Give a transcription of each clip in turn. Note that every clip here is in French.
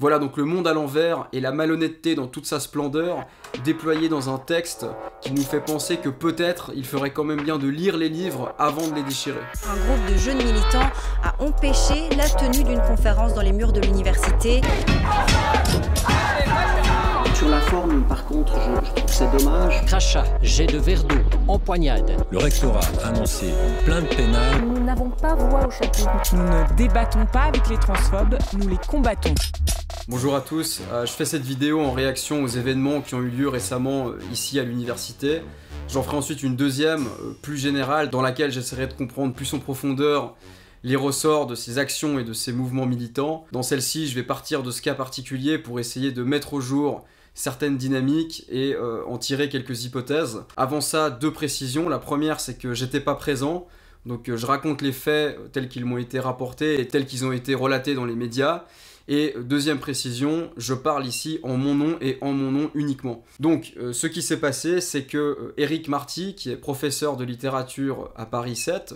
Voilà donc le monde à l'envers et la malhonnêteté dans toute sa splendeur, déployée dans un texte qui nous fait penser que peut-être il ferait quand même bien de lire les livres avant de les déchirer. Un groupe de jeunes militants a empêché la tenue d'une conférence dans les murs de l'université. Sur la forme, par contre, je, trouve c'est dommage. Crachat, jet de verre d'eau, empoignade. Le rectorat a annoncé plein de pénale. Nous n'avons pas voix au château. Nous ne débattons pas avec les transphobes, nous les combattons. Bonjour à tous, euh, je fais cette vidéo en réaction aux événements qui ont eu lieu récemment euh, ici à l'université. J'en ferai ensuite une deuxième, euh, plus générale, dans laquelle j'essaierai de comprendre plus en profondeur les ressorts de ces actions et de ces mouvements militants. Dans celle-ci, je vais partir de ce cas particulier pour essayer de mettre au jour certaines dynamiques et en tirer quelques hypothèses. Avant ça, deux précisions. La première, c'est que j'étais pas présent. Donc je raconte les faits tels qu'ils m'ont été rapportés et tels qu'ils ont été relatés dans les médias. Et deuxième précision, je parle ici en mon nom et en mon nom uniquement. Donc euh, ce qui s'est passé, c'est que Eric euh, Marty, qui est professeur de littérature à Paris 7,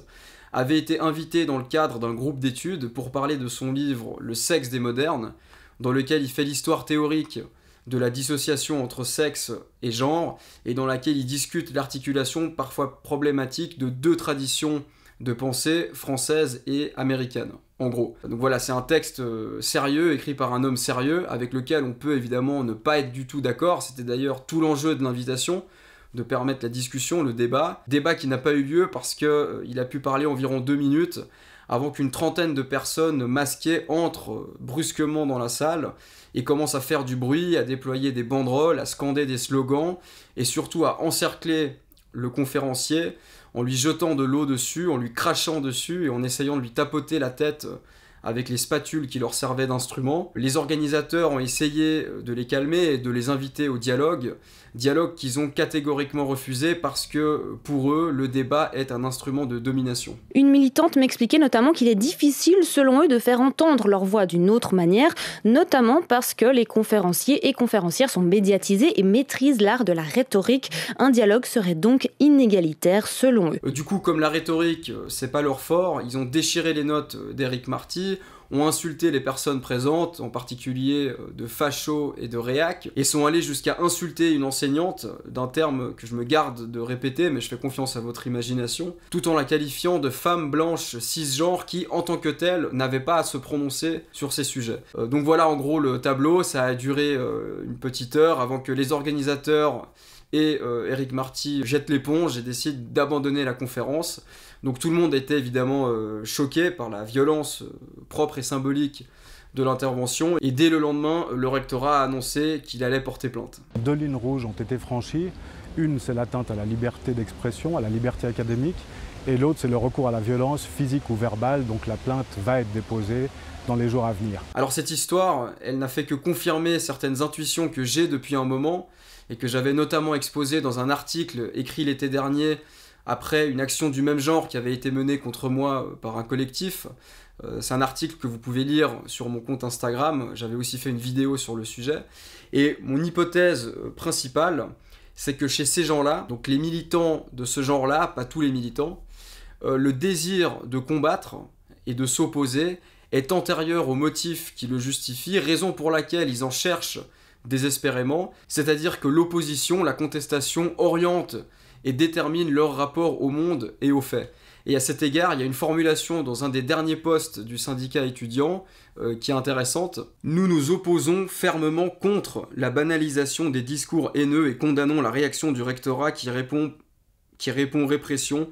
avait été invité dans le cadre d'un groupe d'études pour parler de son livre Le sexe des modernes, dans lequel il fait l'histoire théorique de la dissociation entre sexe et genre, et dans laquelle il discute l'articulation parfois problématique de deux traditions de pensée française et américaine, en gros. Donc voilà, c'est un texte euh, sérieux, écrit par un homme sérieux, avec lequel on peut évidemment ne pas être du tout d'accord, c'était d'ailleurs tout l'enjeu de l'invitation, de permettre la discussion, le débat, débat qui n'a pas eu lieu parce qu'il euh, a pu parler environ deux minutes avant qu'une trentaine de personnes masquées entrent euh, brusquement dans la salle et commencent à faire du bruit, à déployer des banderoles, à scander des slogans et surtout à encercler le conférencier en lui jetant de l'eau dessus, en lui crachant dessus et en essayant de lui tapoter la tête euh, avec les spatules qui leur servaient d'instruments. Les organisateurs ont essayé de les calmer et de les inviter au dialogue, dialogue qu'ils ont catégoriquement refusé parce que pour eux, le débat est un instrument de domination. Une militante m'expliquait notamment qu'il est difficile selon eux de faire entendre leur voix d'une autre manière, notamment parce que les conférenciers et conférencières sont médiatisés et maîtrisent l'art de la rhétorique. Un dialogue serait donc inégalitaire selon eux. Euh, du coup, comme la rhétorique, euh, c'est pas leur fort, ils ont déchiré les notes d'Eric Marty, ont insulté les personnes présentes, en particulier euh, de facho et de réac, et sont allés jusqu'à insulter une enseignante d'un terme que je me garde de répéter, mais je fais confiance à votre imagination, tout en la qualifiant de femme blanche cisgenre qui, en tant que telle, n'avait pas à se prononcer sur ces sujets. Euh, donc voilà en gros le tableau, ça a duré euh, une petite heure avant que les organisateurs et Eric Marty jettent l'éponge et décident d'abandonner la conférence. Donc tout le monde était évidemment euh, choqué par la violence euh, propre et symbolique de l'intervention et dès le lendemain, le rectorat a annoncé qu'il allait porter plainte. Deux lignes rouges ont été franchies. Une, c'est l'atteinte à la liberté d'expression, à la liberté académique, et l'autre, c'est le recours à la violence physique ou verbale, donc la plainte va être déposée dans les jours à venir. Alors cette histoire, elle n'a fait que confirmer certaines intuitions que j'ai depuis un moment, et que j'avais notamment exposées dans un article écrit l'été dernier après une action du même genre qui avait été menée contre moi euh, par un collectif. Euh, c'est un article que vous pouvez lire sur mon compte Instagram. J'avais aussi fait une vidéo sur le sujet. Et mon hypothèse euh, principale, c'est que chez ces gens-là, donc les militants de ce genre-là, pas tous les militants, le désir de combattre et de s'opposer est antérieur au motif qui le justifie, raison pour laquelle ils en cherchent désespérément, c'est-à-dire que l'opposition, la contestation oriente et déterminent leur rapport au monde et aux faits. Et à cet égard, il y a une formulation dans un des derniers postes du syndicat étudiant euh, qui est intéressante. Nous nous opposons fermement contre la banalisation des discours haineux et condamnons la réaction du rectorat qui répond, qui répond répression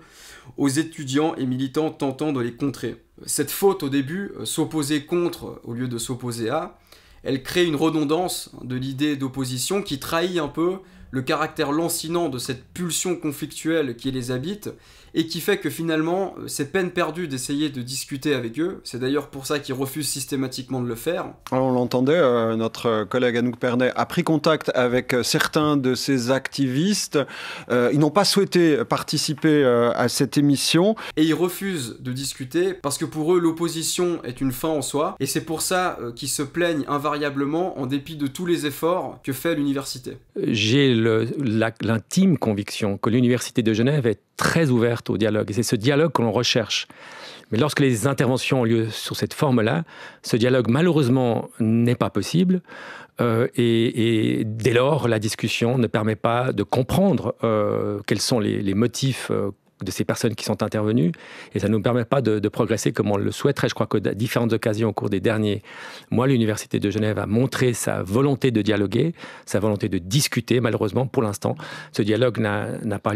aux étudiants et militants tentant de les contrer. Cette faute au début, euh, s'opposer contre au lieu de s'opposer à, elle crée une redondance de l'idée d'opposition qui trahit un peu le caractère lancinant de cette pulsion conflictuelle qui les habite et qui fait que finalement, euh, c'est peine perdue d'essayer de discuter avec eux. C'est d'ailleurs pour ça qu'ils refusent systématiquement de le faire. Ah, on l'entendait, euh, notre collègue Anouk Pernet a pris contact avec euh, certains de ces activistes. ils n'ont pas souhaité participer à cette émission. Et ils refusent de discuter parce que pour eux, l'opposition est une fin en soi. Et c'est pour ça qu'ils se plaignent invariablement en dépit de tous les efforts que fait l'université. J'ai l'intime conviction que l'université de Genève est très ouverte au dialogue. Et c'est ce dialogue que l'on recherche. Mais lorsque les interventions ont lieu sur cette forme-là, ce dialogue malheureusement n'est pas possible. Euh, et, dès lors, la discussion ne permet pas de comprendre euh, quels sont les motifs euh, de ces personnes qui sont intervenues et ça ne nous permet pas de, progresser comme on le souhaiterait. Je crois qu'à différentes occasions au cours des derniers mois, l'Université de Genève a montré sa volonté de dialoguer, sa volonté de discuter. Malheureusement, pour l'instant, ce dialogue n'a pas,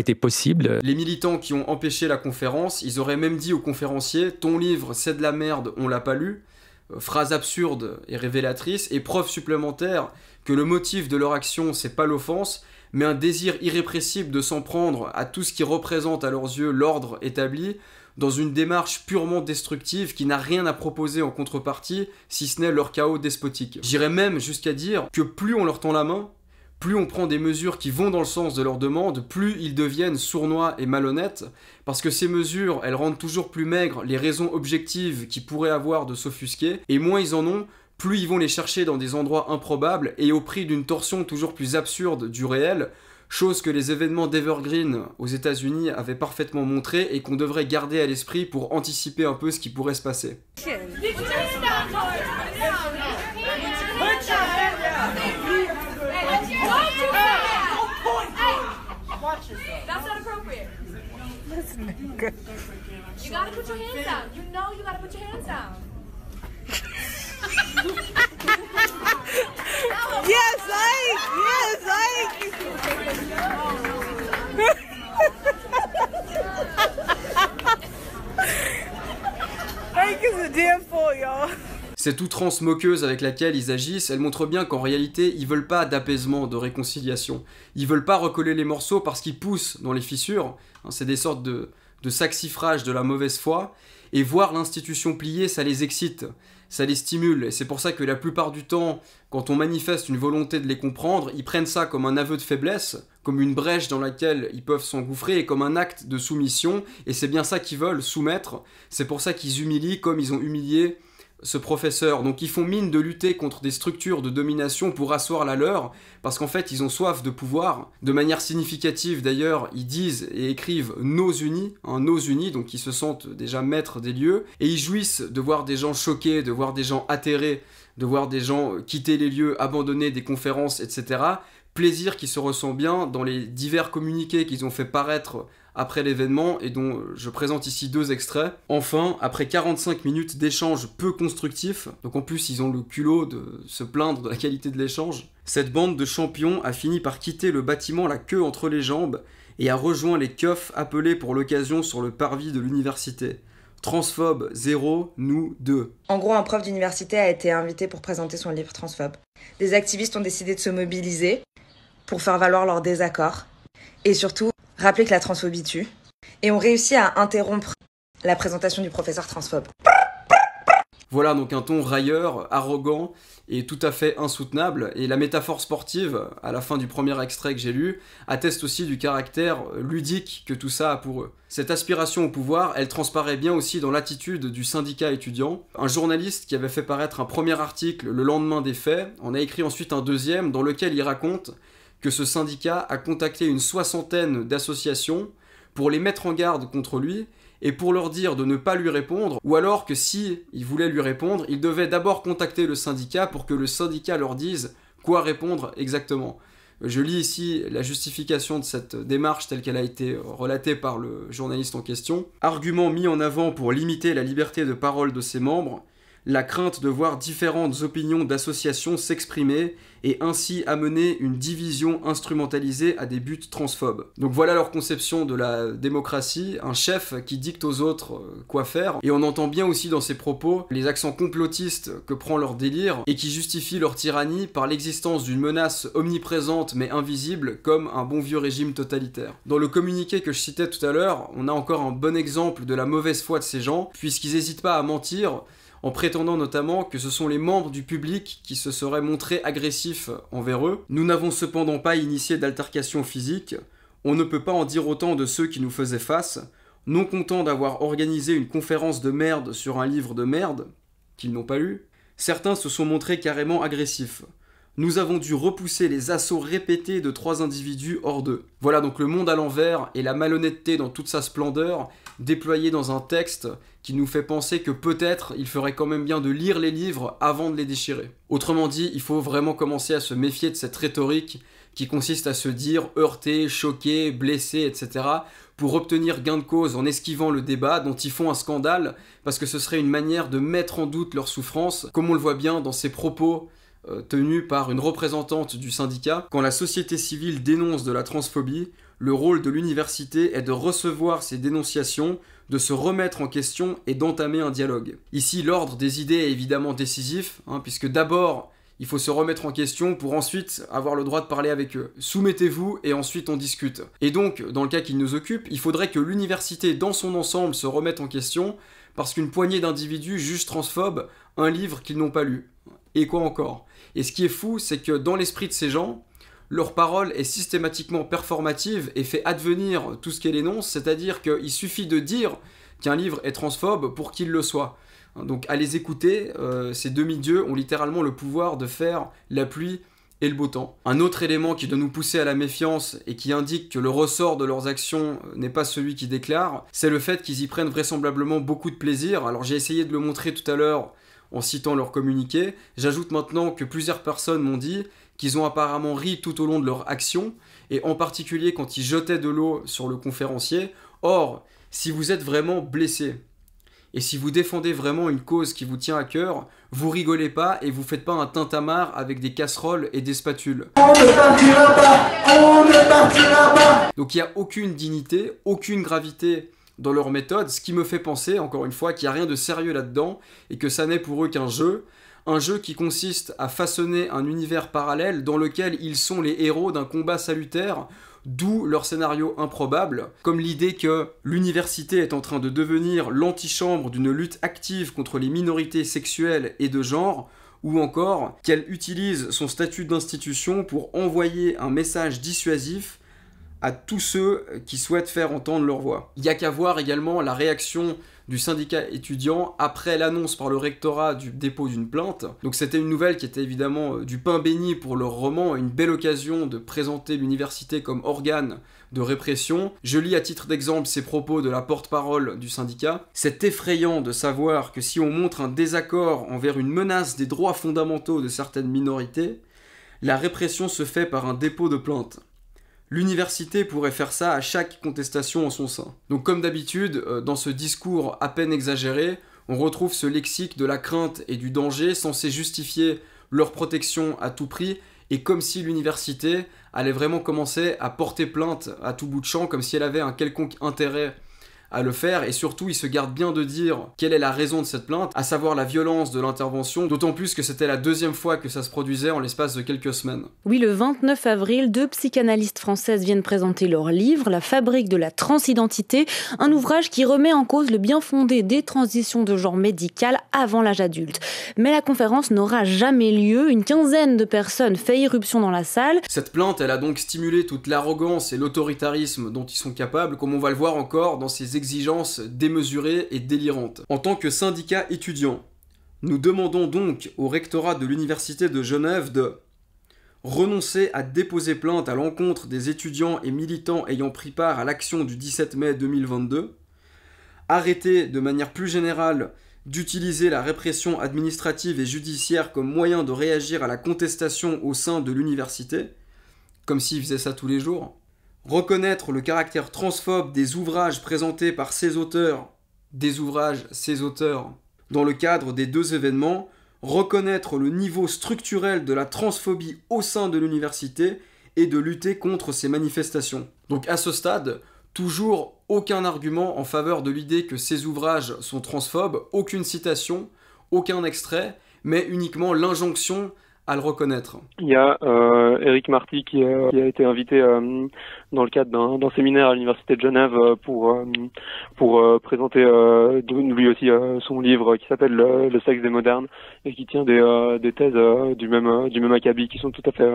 été possible. Les militants qui ont empêché la conférence, ils auraient même dit aux conférenciers Ton livre, c'est de la merde, on l'a pas lu. Phrase absurde et révélatrice, et preuve supplémentaire que le motif de leur action, n'est pas l'offense, mais un désir irrépressible de s'en prendre à tout ce qui représente à leurs yeux l'ordre établi, dans une démarche purement destructive qui n'a rien à proposer en contrepartie, si ce n'est leur chaos despotique. J'irais même jusqu'à dire que plus on leur tend la main, plus on prend des mesures qui vont dans le sens de leurs demandes, plus ils deviennent sournois et malhonnêtes, parce que ces mesures, elles rendent toujours plus maigres les raisons objectives qu'ils pourraient avoir de s'offusquer, et moins ils en ont, plus ils vont les chercher dans des endroits improbables et au prix d'une torsion toujours plus absurde du réel, chose que les événements d'Evergreen aux États-Unis avaient parfaitement montré et qu'on devrait garder à l'esprit pour anticiper un peu ce qui pourrait se passer yes, I. yes, Cette outrance moqueuse avec laquelle ils agissent, elle montre bien qu'en réalité, ils veulent pas d'apaisement, de réconciliation. Ils veulent pas recoller les morceaux parce qu'ils poussent dans les fissures. Hein, c'est des sortes de, de saxifrage de la mauvaise foi. Et voir l'institution plier, ça les excite ça les stimule. Et c'est pour ça que la plupart du temps, quand on manifeste une volonté de les comprendre, ils prennent ça comme un aveu de faiblesse, comme une brèche dans laquelle ils peuvent s'engouffrer et comme un acte de soumission. Et c'est bien ça qu'ils veulent, soumettre. C'est pour ça qu'ils humilient comme ils ont humilié ce professeur. Donc ils font mine de lutter contre des structures de domination pour asseoir la leur, parce qu'en fait ils ont soif de pouvoir. De manière significative d'ailleurs, ils disent et écrivent nos unis, en hein, nos unis, donc ils se sentent déjà maîtres des lieux, et ils jouissent de voir des gens choqués, de voir des gens atterrés, de voir des gens euh, quitter les lieux, abandonner des conférences, etc. Plaisir qui se ressent bien dans les divers communiqués qu'ils ont fait paraître après l'événement et dont euh, je présente ici deux extraits. Enfin, après 45 minutes d'échanges peu constructifs, donc en plus ils ont le culot de se plaindre de la qualité de l'échange, cette bande de champions a fini par quitter le bâtiment la queue entre les jambes et a rejoint les keufs appelés pour l'occasion sur le parvis de l'université. Transphobe 0, nous 2. En gros, un prof d'université a été invité pour présenter son livre Transphobe. Des activistes ont décidé de se mobiliser pour faire valoir leur désaccord. Et surtout, rappeler que la transphobie tue, et on réussit à interrompre la présentation du professeur transphobe. Voilà donc un ton railleur, arrogant et tout à fait insoutenable, et la métaphore sportive, à la fin du premier extrait que j'ai lu, atteste aussi du caractère ludique que tout ça a pour eux. Cette aspiration au pouvoir, elle transparaît bien aussi dans l'attitude du syndicat étudiant. Un journaliste qui avait fait paraître un premier article le lendemain des faits en a écrit ensuite un deuxième dans lequel il raconte que ce syndicat a contacté une soixantaine d'associations pour les mettre en garde contre lui et pour leur dire de ne pas lui répondre, ou alors que si ils voulaient lui répondre, ils devaient d'abord contacter le syndicat pour que le syndicat leur dise quoi répondre exactement. Je lis ici la justification de cette démarche telle qu'elle a été relatée par le journaliste en question. Argument mis en avant pour limiter la liberté de parole de ses membres, la crainte de voir différentes opinions d'associations s'exprimer et ainsi amener une division instrumentalisée à des buts transphobes. Donc voilà leur conception de la démocratie, un chef qui dicte aux autres euh, quoi faire, et on entend bien aussi dans ses propos les accents complotistes que prend leur délire et qui justifient leur tyrannie par l'existence d'une menace omniprésente mais invisible comme un bon vieux régime totalitaire. Dans le communiqué que je citais tout à l'heure, on a encore un bon exemple de la mauvaise foi de ces gens, puisqu'ils n'hésitent pas à mentir en prétendant notamment que ce sont les membres du public qui se seraient montrés agressifs envers eux. Nous n'avons cependant pas initié d'altercation physique, on ne peut pas en dire autant de ceux qui nous faisaient face, non contents d'avoir organisé une conférence de merde sur un livre de merde, qu'ils n'ont pas lu, certains se sont montrés carrément agressifs nous avons dû repousser les assauts répétés de trois individus hors d'eux. Voilà donc le monde à l'envers et la malhonnêteté dans toute sa splendeur, déployée dans un texte qui nous fait penser que peut-être il ferait quand même bien de lire les livres avant de les déchirer. Autrement dit, il faut vraiment commencer à se méfier de cette rhétorique qui consiste à se dire heurté, choqué, blessé, etc., pour obtenir gain de cause en esquivant le débat dont ils font un scandale, parce que ce serait une manière de mettre en doute leur souffrance, comme on le voit bien dans ces propos euh, tenue par une représentante du syndicat, quand la société civile dénonce de la transphobie, le rôle de l'université est de recevoir ces dénonciations, de se remettre en question et d'entamer un dialogue. Ici, l'ordre des idées est évidemment décisif, hein, puisque d'abord, il faut se remettre en question pour ensuite avoir le droit de parler avec eux. Soumettez-vous et ensuite on discute. Et donc, dans le cas qui nous occupe, il faudrait que l'université dans son ensemble se remette en question, parce qu'une poignée d'individus jugent transphobes un livre qu'ils n'ont pas lu et quoi encore. Et ce qui est fou, c'est que dans l'esprit de ces gens, leur parole est systématiquement performative et fait advenir tout ce qu'elle énonce, c'est-à-dire qu'il suffit de dire qu'un livre est transphobe pour qu'il le soit. Donc à les écouter, euh, ces demi-dieux ont littéralement le pouvoir de faire la pluie et le beau temps. Un autre élément qui doit nous pousser à la méfiance et qui indique que le ressort de leurs actions n'est pas celui qui déclare, c'est le fait qu'ils y prennent vraisemblablement beaucoup de plaisir. Alors j'ai essayé de le montrer tout à l'heure en citant leur communiqué. J'ajoute maintenant que plusieurs personnes m'ont dit qu'ils ont apparemment ri tout au long de leur action, et en particulier quand ils jetaient de l'eau sur le conférencier. Or, si vous êtes vraiment blessé, et si vous défendez vraiment une cause qui vous tient à cœur, vous rigolez pas et vous faites pas un tintamarre avec des casseroles et des spatules. Donc il n'y a aucune dignité, aucune gravité dans leur méthode, ce qui me fait penser, encore une fois, qu'il n'y a rien de sérieux là-dedans et que ça n'est pour eux qu'un jeu, un jeu qui consiste à façonner un univers parallèle dans lequel ils sont les héros d'un combat salutaire, d'où leur scénario improbable, comme l'idée que l'université est en train de devenir l'antichambre d'une lutte active contre les minorités sexuelles et de genre, ou encore qu'elle utilise son statut d'institution pour envoyer un message dissuasif à tous ceux qui souhaitent faire entendre leur voix. Il n'y a qu'à voir également la réaction du syndicat étudiant après l'annonce par le rectorat du dépôt d'une plainte. Donc c'était une nouvelle qui était évidemment euh, du pain béni pour leur roman, une belle occasion de présenter l'université comme organe de répression. Je lis à titre d'exemple ces propos de la porte-parole du syndicat. C'est effrayant de savoir que si on montre un désaccord envers une menace des droits fondamentaux de certaines minorités, la répression se fait par un dépôt de plainte. L'université pourrait faire ça à chaque contestation en son sein. Donc comme d'habitude, euh, dans ce discours à peine exagéré, on retrouve ce lexique de la crainte et du danger censé justifier leur protection à tout prix et comme si l'université allait vraiment commencer à porter plainte à tout bout de champ, comme si elle avait un quelconque intérêt à le faire et surtout il se garde bien de dire quelle est la raison de cette plainte, à savoir la violence de l'intervention, d'autant plus que c'était la deuxième fois que ça se produisait en l'espace de quelques semaines. Oui, le 29 avril, deux psychanalystes françaises viennent présenter leur livre, La fabrique de la transidentité, un ouvrage qui remet en cause le bien fondé des transitions de genre médicales avant l'âge adulte. Mais la conférence n'aura jamais lieu, une quinzaine de personnes fait irruption dans la salle. Cette plainte, elle a donc stimulé toute l'arrogance et l'autoritarisme dont ils sont capables, comme on va le voir encore dans ces exigences démesurées et délirantes. En tant que syndicat étudiant, nous demandons donc au rectorat de l'Université de Genève de renoncer à déposer plainte à l'encontre des étudiants et militants ayant pris part à l'action du 17 mai 2022, arrêter de manière plus générale d'utiliser la répression administrative et judiciaire comme moyen de réagir à la contestation au sein de l'université, comme s'ils faisaient ça tous les jours, reconnaître le caractère transphobe des ouvrages présentés par ces auteurs, des ouvrages, ces auteurs, dans le cadre des deux événements, reconnaître le niveau structurel de la transphobie au sein de l'université et de lutter contre ces manifestations. Donc à ce stade, toujours aucun argument en faveur de l'idée que ces ouvrages sont transphobes, aucune citation, aucun extrait, mais uniquement l'injonction à le reconnaître Il y a euh, Eric Marty qui a, été invité euh, dans le cadre d'un séminaire à l'Université de Genève euh, pour, pour présenter lui aussi son livre qui s'appelle le, sexe des modernes et qui tient des, des thèses du même du même acabit qui sont tout à fait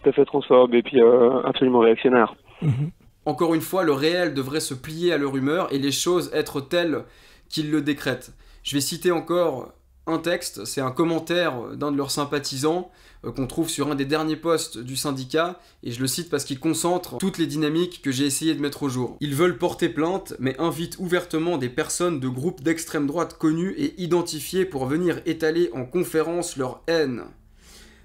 tout à fait transphobes et puis absolument réactionnaires. Mm-hmm. Encore une fois, le réel devrait se plier à leur rumeur et les choses être telles qu'ils le décrètent. Je vais citer encore un texte, c'est un commentaire d'un de leurs sympathisants euh, qu'on trouve sur un des derniers postes du syndicat, et je le cite parce qu'il concentre toutes les dynamiques que j'ai essayé de mettre au jour. Ils veulent porter plainte, mais invitent ouvertement des personnes de groupes d'extrême droite connus et identifiés pour venir étaler en conférence leur haine.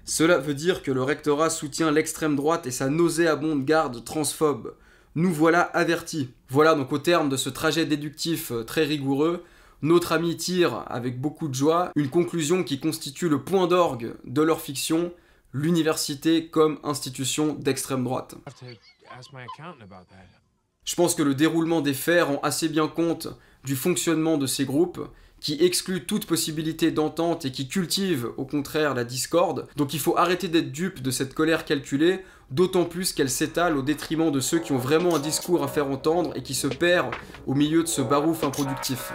Cela veut dire que le rectorat soutient l'extrême droite et sa nauséabonde garde transphobe. Nous voilà avertis. Voilà donc au terme de ce trajet déductif euh, très rigoureux, notre ami tire avec beaucoup de joie une conclusion qui constitue le point d'orgue de leur fiction, l'université comme institution d'extrême droite. Je pense que le déroulement des faits rend assez bien compte du fonctionnement de ces groupes qui excluent toute possibilité d'entente et qui cultivent au contraire la discorde. Donc il faut arrêter d'être dupe de cette colère calculée, d'autant plus qu'elle s'étale au détriment de ceux qui ont vraiment un discours à faire entendre et qui se perdent au milieu de ce barouf improductif.